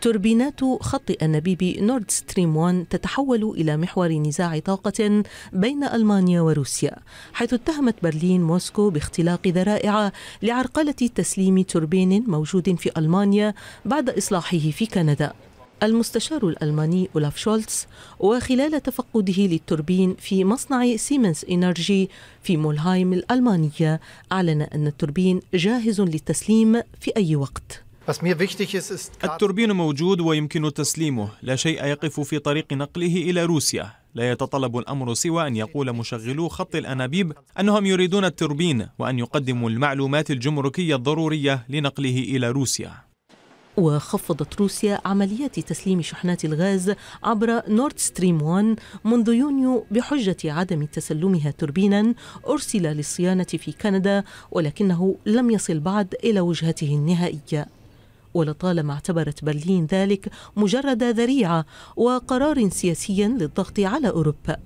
توربينات خط النبيب نورد ستريم 1 تتحول إلى محور نزاع طاقة بين ألمانيا وروسيا حيث اتهمت برلين موسكو باختلاق ذرائع لعرقلة تسليم توربين موجود في ألمانيا بعد إصلاحه في كندا المستشار الألماني أولاف شولتز وخلال تفقده للتوربين في مصنع سيمنز إنرجي في مولهايم الألمانية أعلن أن التوربين جاهز للتسليم في أي وقت التوربين موجود ويمكن تسليمه لا شيء يقف في طريق نقله إلى روسيا لا يتطلب الأمر سوى أن يقول مشغلو خط الأنابيب أنهم يريدون التوربين وأن يقدموا المعلومات الجمركية الضرورية لنقله إلى روسيا وخفضت روسيا عمليات تسليم شحنات الغاز عبر نورد ستريم 1 منذ يونيو بحجة عدم تسلمها توربينا أرسل للصيانة في كندا ولكنه لم يصل بعد إلى وجهته النهائية ولطالما اعتبرت برلين ذلك مجرد ذريعة وقرار سياسي للضغط على أوروبا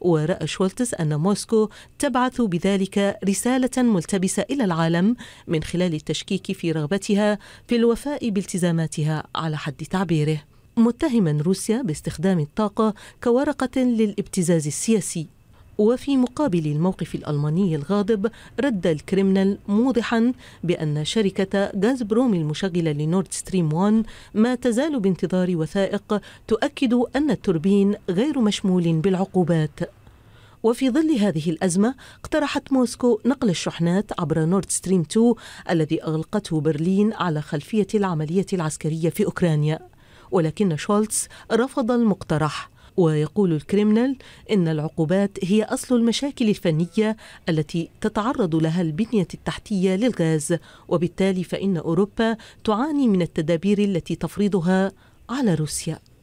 ورأى شولتز أن موسكو تبعث بذلك رسالة ملتبسة إلى العالم من خلال التشكيك في رغبتها في الوفاء بالتزاماتها على حد تعبيره متهما روسيا باستخدام الطاقة كورقة للابتزاز السياسي وفي مقابل الموقف الألماني الغاضب رد الكريمنال موضحا بأن شركة غاز بروم المشغلة لنورد ستريم 1 ما تزال بانتظار وثائق تؤكد أن التوربين غير مشمول بالعقوبات وفي ظل هذه الأزمة اقترحت موسكو نقل الشحنات عبر نورد ستريم 2 الذي أغلقته برلين على خلفية العملية العسكرية في أوكرانيا ولكن شولتز رفض المقترح ويقول الكريمنال إن العقوبات هي أصل المشاكل الفنية التي تتعرض لها البنية التحتية للغاز وبالتالي فإن أوروبا تعاني من التدابير التي تفرضها على روسيا